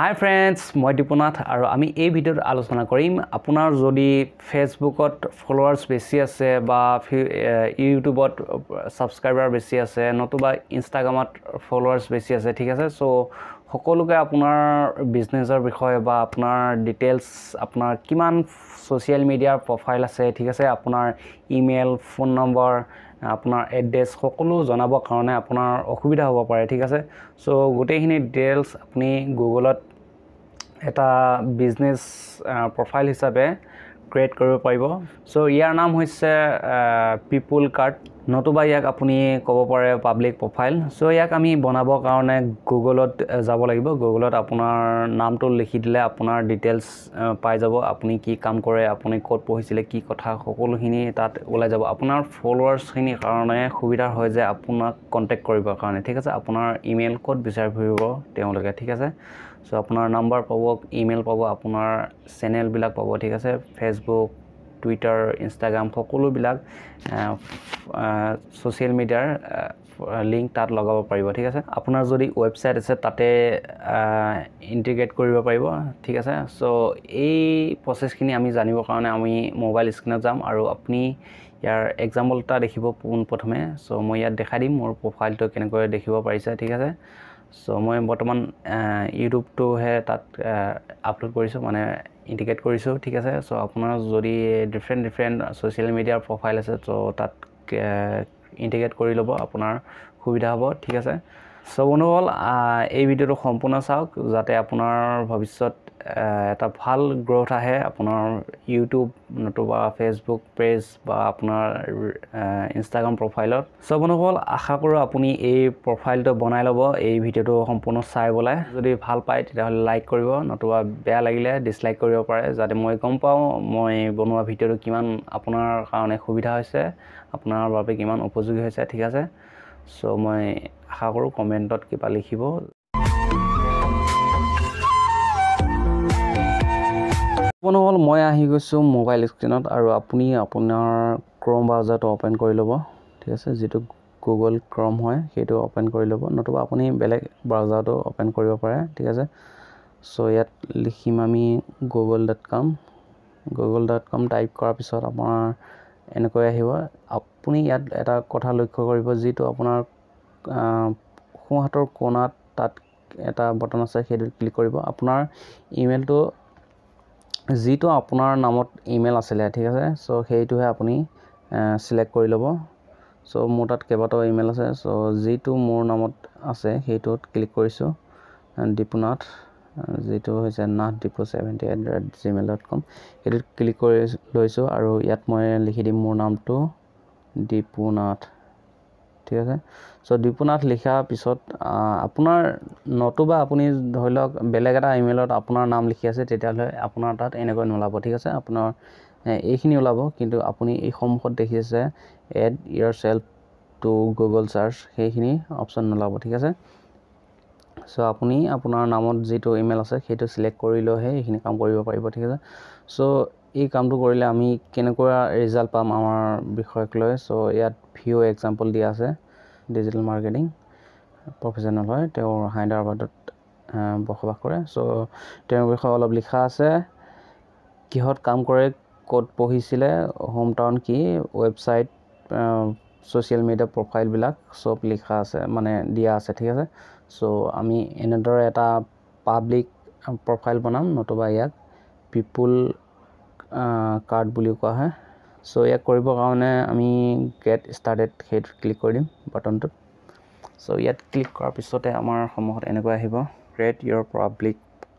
হাই friends মই দীপনাথ আৰু আমি এই ভিডিঅ'ত আলোচনা কৰিম আপোনাৰ যদি ফেচবুকত ফলোৱাৰ্ছ বেছি আছে বা ইউটিউবত ছাবস্ক্ৰাইবাৰ বেছি আছে নতুবা ইনষ্টাগ্ৰামত ফলোৱাৰ্ছ বেছি আছে ঠিক আছে চ' সকলোকে আপোনাৰ বিজনেছৰ বিষয়ে বা আপোনাৰ ডিটেইলছ আপোনাৰ কিমান ছ'চিয়েল মিডিয়াৰ প্ৰফাইল আছে ঠিক আছে আপোনাৰ ইমেইল ফোন নম্বৰ আপোনাৰ এড্ৰেছ সকলো জনাবৰ কাৰণে আপোনাৰ অসুবিধা হ'ব পাৰে ঠিক আছে চ' গোটেইখিনি ডিটেইলছ আপুনি গুগলত এটা বিজনেছ প্ৰফাইল হিচাপে ক্ৰিয়েট কৰিব পাৰিব চ' ইয়াৰ নাম হৈছে পিপুল কাৰ্ড নতুবা ইয়াক আপুনি ক'ব পাৰে পাব্লিক প্ৰফাইল চ' ইয়াক আমি বনাবৰ কাৰণে গুগলত যাব লাগিব গুগলত আপোনাৰ নামটো লিখি দিলে আপোনাৰ ডিটেইলছ পাই যাব আপুনি কি কাম কৰে আপুনি ক'ত পঢ়িছিলে কি কথা সকলোখিনি তাত ওলাই যাব আপোনাৰ ফলৱাৰ্ছখিনিৰ কাৰণে সুবিধা হয় যে আপোনাক কণ্টেক্ট কৰিবৰ কাৰণে ঠিক আছে আপোনাৰ ইমেইল ক'ত বিচাৰি ফুৰিব তেওঁলোকে ঠিক আছে সো আপোনাৰ নাম্বাৰ পাব ইমেইল পাব আপোনাৰ চেনেলবিলাক পাব ঠিক আছে ফেচবুক টুইটাৰ ইনষ্টাগ্ৰাম সকলোবিলাক ছ'চিয়েল মিডিয়াৰ লিংক তাত লগাব পাৰিব ঠিক আছে আপোনাৰ যদি ৱেবছাইট আছে তাতে ইণ্টিগ্ৰেট কৰিব পাৰিব ঠিক আছে চ' এই প্ৰচেছখিনি আমি জানিবৰ কাৰণে আমি মোবাইল স্ক্ৰীণত যাম আৰু আপুনি ইয়াৰ এক্সাম্পল এটা দেখিব পোনপ্ৰথমে চ' মই ইয়াত দেখাই দিম মোৰ প্ৰফাইলটো কেনেকৈ দেখিব পাৰিছে ঠিক আছে চ' মই বৰ্তমান ইউটিউবটোহে তাত আপলোড কৰিছোঁ মানে ইণ্ডিকেট কৰিছোঁ ঠিক আছে চ' আপোনাৰ যদি ডিফাৰেণ্ট ডিফাৰেণ্ট ছ'চিয়েল মিডিয়াৰ প্ৰফাইল আছে চ' তাত ইণ্টিগ্ৰেট কৰি ল'ব আপোনাৰ সুবিধা হ'ব ঠিক আছে চ' বন্ধুসকল এই ভিডিঅ'টো সম্পূৰ্ণ চাওক যাতে আপোনাৰ ভৱিষ্যত এটা ভাল গ্ৰ'থ আহে আপোনাৰ ইউটিউব নতুবা ফেচবুক পেজ বা আপোনাৰ ইনষ্টাগ্ৰাম প্ৰফাইলত চ' বন্ধুসকল আশা কৰোঁ আপুনি এই প্ৰফাইলটো বনাই ল'ব এই ভিডিঅ'টো সম্পূৰ্ণ চাই পেলাই যদি ভাল পায় তেতিয়াহ'লে লাইক কৰিব নতুবা বেয়া লাগিলে ডিছলাইক কৰিব পাৰে যাতে মই গম পাওঁ মই বনোৱা ভিডিঅ'টো কিমান আপোনাৰ কাৰণে সুবিধা হৈছে আপোনাৰ বাবে কিমান উপযোগী হৈছে ঠিক আছে চ' মই আশা কৰোঁ কমেণ্টত কিবা লিখিব নহ'ল মই আহি গৈছোঁ মোবাইল স্ক্ৰীণত আৰু আপুনি আপোনাৰ ক্ৰম ব্ৰাউজাৰটো অ'পেন কৰি ল'ব ঠিক আছে যিটো গুগল ক্ৰম হয় সেইটো অ'পেন কৰি ল'ব নতুবা আপুনি বেলেগ ব্ৰাউজাৰটো অ'পেন কৰিব পাৰে ঠিক আছে ছ' ইয়াত লিখিম আমি Google dot com Google dot com type কৰাৰ পিছত আপোনাৰ এনেকৈ আহিব আপুনি ইয়াত এটা কথা লক্ষ্য কৰিব যিটো আপোনাৰ সোঁহাতৰ কোণাত তাত এটা বটন আছে সেইটোত ক্লিক কৰিব আপোনাৰ ইমেইলটো যিটো আপোনাৰ নামত ইমেইল আছিলে ঠিক আছে চ' সেইটোহে আপুনি চিলেক্ট কৰি ল'ব চ' মোৰ তাত কেইবাটাও ইমেইল আছে চ' যিটো মোৰ নামত আছে সেইটোত ক্লিক কৰিছোঁ দীপুনাথ যিটো হৈছে Nath Dipu seventy at the rate Gmail dot com সেইটোত ক্লিক কৰি লৈছোঁ আৰু ইয়াত মই লিখি দিম মোৰ নামটো দীপুনাথ ঠিক আছে চ' দ্বীপনাথ লিখাৰ পিছত আপোনাৰ নতুবা আপুনি ধৰি লওক বেলেগ এটা ইমেইলত আপোনাৰ নাম লিখি আছে তেতিয়াহ'লে আপোনাৰ তাত এনেকৈ নোলাব ঠিক আছে আপোনাৰ এইখিনি ওলাব কিন্তু আপুনি এই সন্মুখত আছে add yourself to Google search সেইখিনি অপশ্যন নোলাব ঠিক আছে চ' আপুনি আপোনাৰ নামত যিটো ইমেইল আছে সেইটো চিলেক্ট কৰি লৈহে এইখিনি কাম কৰিব পাৰিব ঠিক আছে চ' এই কামটো কৰিলে আমি কেনেকুৱা ৰিজাল্ট পাম আমাৰ বিষয়ক লৈ চ' ইয়াত ভিঅ' এক্সাম্পল দিয়া আছে ডিজিটেল মাৰ্কেটিং প্ৰফেচনেল হয় তেওঁ হায়দৰাবাদত বসবাস কৰে চ' তেওঁৰ বিষয়ে অলপ লিখা আছে কিহত কাম কৰে ক'ত পঢ়িছিলে হোম টাউন কি ৱেবছাইট ছ'চিয়েল মিডিয়া প্ৰফাইলবিলাক চব লিখা আছে মানে দিয়া আছে ঠিক আছে চ' আমি এনেদৰে এটা পাব্লিক প্ৰফাইল বনাম নতুবা ইয়াক পিপুল কাৰ্ড বুলি কোৱা হয় চ' ইয়াক কৰিবৰ কাৰণে আমি গেট ষ্টাৰ্টেড সেইটোত ক্লিক কৰি দিম বাটনটোত চ' ইয়াত ক্লিক কৰাৰ পিছতে আমাৰ সন্মুখত এনেকুৱা আহিব ক্ৰিয়েট ইয়'ৰ পাব্লিক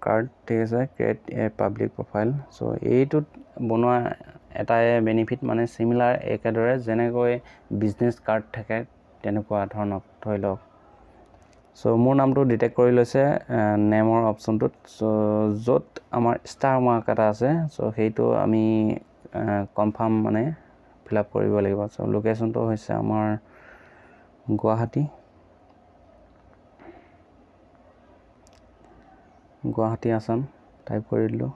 কাৰ্ড ঠিক আছে create a public profile so' এইটোত বনোৱা এটাই বেনিফিট মানে চিমিলাৰ একেদৰে যেনেকৈ বিজনেছ কাৰ্ড থাকে তেনেকুৱা ধৰণৰ ধৰি লওক চ' মোৰ নামটো ডিটেক্ট কৰি লৈছে নেমৰ অপশ্যনটোত চ' য'ত আমাৰ ষ্টাৰ মাৰ্ক এটা আছে চ' সেইটো আমি কনফাৰ্ম মানে ফিল আপ কৰিব লাগিব চ' লোকেশ্যনটো হৈছে আমাৰ গুৱাহাটী গুৱাহাটী আছাম টাইপ কৰি দিলোঁ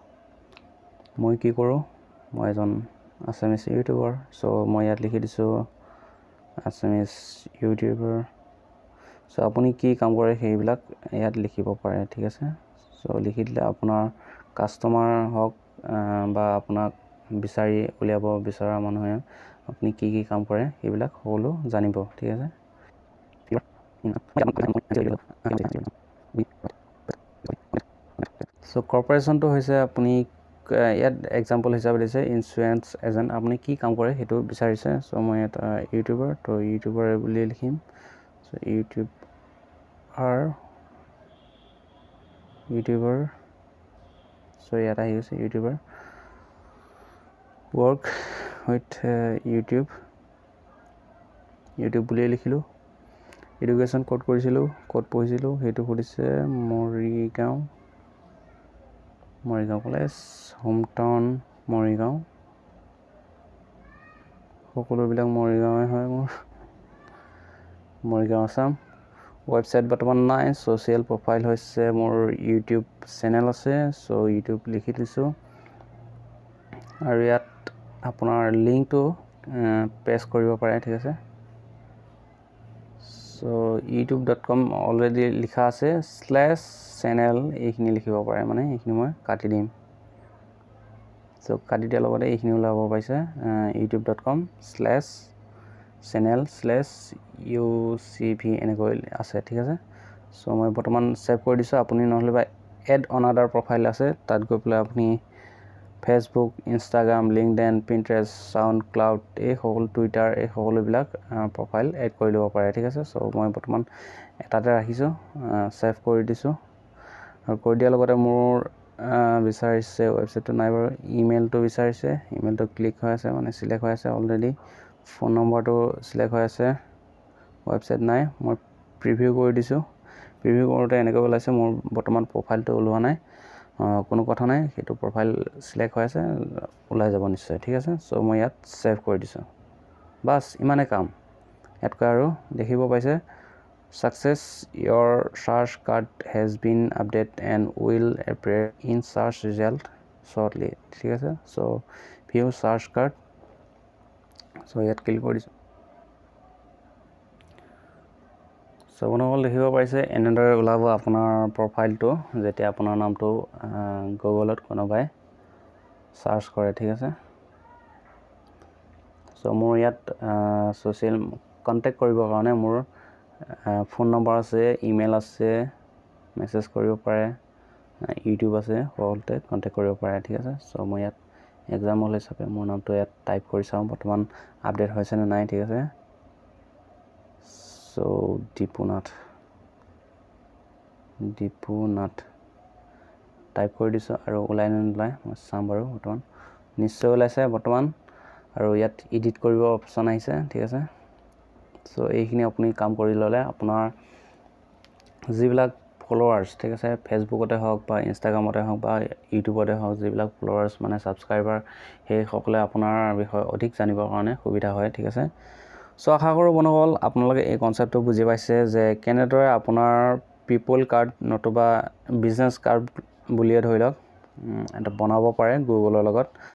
মই কি কৰোঁ মই এজন আছামিজ ইউটিউবাৰ চ' মই ইয়াত লিখি দিছোঁ আছামিজ ইউটিউবাৰ চ' আপুনি কি কাম কৰে সেইবিলাক ইয়াত লিখিব পাৰে ঠিক আছে চ' লিখি দিলে আপোনাৰ কাষ্টমাৰ হওক বা আপোনাক বিচাৰি উলিয়াব বিচৰা মানুহে আপুনি কি কি কাম কৰে সেইবিলাক সকলো জানিব ঠিক আছে চ' কৰ্পৰেশ্যনটো হৈছে আপুনি ইয়াত এক্সাম্পল হিচাপে দিছে ইঞ্চুৰেঞ্চ এজেণ্ট আপুনি কি কাম কৰে সেইটো বিচাৰিছে চ' মই এটা ইউটিউবাৰ তো ইউটিউবাৰ বুলিয়ে লিখিম তাৰপিছত ইউটিউব আৰ ইউটিউবাৰ চ' ইয়াত আহি গৈছে YouTuber work with YouTube YouTube বুলিয়ে লিখিলোঁ এডুকেশ্যন ক'ত কৰিছিলোঁ ক'ত পঢ়িছিলোঁ সেইটো সুধিছে Morigaon Morigaon college home town Morigaon সকলোবিলাক মৰিগাঁৱে হয় মোৰ মৰিগাঁও আছাম ৱেবছাইট বৰ্তমান নাই ছ'চিয়েল প্ৰফাইল হৈছে মোৰ ইউটিউব চেনেল আছে চ' ইউটিউব লিখি দিছোঁ আৰু ইয়াত আপোনাৰ লিংকটো পেষ্ট কৰিব পাৰে ঠিক আছে so' YouTube dot com already লিখা আছে শ্লেছ চেনেল এইখিনি লিখিব পাৰে মানে এইখিনি মই কাটি দিম চ' কাটি দিয়াৰ লগতে এইখিনি ওলাব পাৰিছে YouTube dot com slash channel slash U C V এনেকৈ আছে ঠিক আছে চ' মই বৰ্তমান ছেভ কৰি দিছোঁ আপুনি নহ'লে বা এড অনাডাৰ প্ৰফাইল আছে তাত গৈ পেলাই আপুনি Facebook Instagram LinkedIn Pinterest SoundCloud এই সকলো টুইটাৰ এই সকলোবিলাক প্ৰফাইল এড কৰি ল'ব পাৰে ঠিক আছে চ' মই বৰ্তমান এটাতে ৰাখিছোঁ ছেভ কৰি দিছোঁ আৰু কৰি দিয়াৰ লগতে মোৰ বিচাৰিছে ৱেবছাইটটো নাই বাৰু ইমেইলটো বিচাৰিছে ইমেইলটো ক্লিক হৈ আছে মানে চিলেক্ট হৈ আছে অলৰেডি ফোন নম্বৰটো চিলেক্ট হৈ আছে ৱেবছাইট নাই মই প্ৰিভিউ কৰি দিছোঁ প্ৰিভিউ কৰোঁতে এনেকৈ ওলাইছে মোৰ বৰ্তমান প্ৰফাইলটো ওলোৱা নাই কোনো কথা নাই সেইটো প্ৰফাইল চিলেক্ট হৈ আছে ওলাই যাব নিশ্চয় ঠিক আছে চ' মই ইয়াত ছেভ কৰি দিছোঁ বাছ ইমানে কাম ইয়াতকৈ আৰু দেখিব পাইছে success your search card has been updated and will appear in search result shortly ঠিক আছে so' view search card so' ইয়াত ক্লিক কৰি দিছোঁ চ' আপোনালোকে দেখিব পাৰিছে এনেদৰে ওলাব আপোনাৰ প্ৰফাইলটো যেতিয়া আপোনাৰ নামটো গুগলত কোনোবাই চাৰ্চ কৰে ঠিক আছে চ' মোৰ ইয়াত ছ'চিয়েল কণ্টেক্ট কৰিবৰ কাৰণে মোৰ ফোন নম্বৰ আছে ইমেইল আছে মেছেজ কৰিব পাৰে ইউটিউব আছে সকলোতে কণ্টেক্ট কৰিব পাৰে ঠিক আছে চ' মই ইয়াত এক্সাম্পল হিচাপে মোৰ নামটো ইয়াত টাইপ কৰি চাওঁ বৰ্তমান আপডেট হৈছে নে নাই ঠিক আছে চ' ডিপু নাথ টাইপ কৰি দিছোঁ আৰু ওলাই নে নোলায় মই চাম বাৰু বৰ্তমান নিশ্চয় ওলাইছে বৰ্তমান আৰু ইয়াত ইডিট কৰিব অপশ্যন আহিছে ঠিক আছে চ' এইখিনি আপুনি কাম কৰি ল'লে আপোনাৰ যিবিলাক ফলোৱাৰ্ছ ঠিক আছে ফেচবুকতে হওক বা ইনষ্টাগ্ৰামতে হওক বা ইউটিউবতে হওক যিবিলাক ফলোৱাৰ্ছ মানে ছাবস্ক্ৰাইবাৰ সেইসকলে আপোনাৰ বিষয়ে অধিক জানিবৰ কাৰণে সুবিধা হয় ঠিক আছে চ' আশা কৰোঁ বন্ধুসকল আপোনালোকে এই কনচেপ্টটো বুজি পাইছে যে কেনেদৰে আপোনাৰ পিপল কাৰ্ড নতুবা বিজনেছ কাৰ্ড বুলিয়ে ধৰি লওক এটা বনাব পাৰে গুগলৰ লগত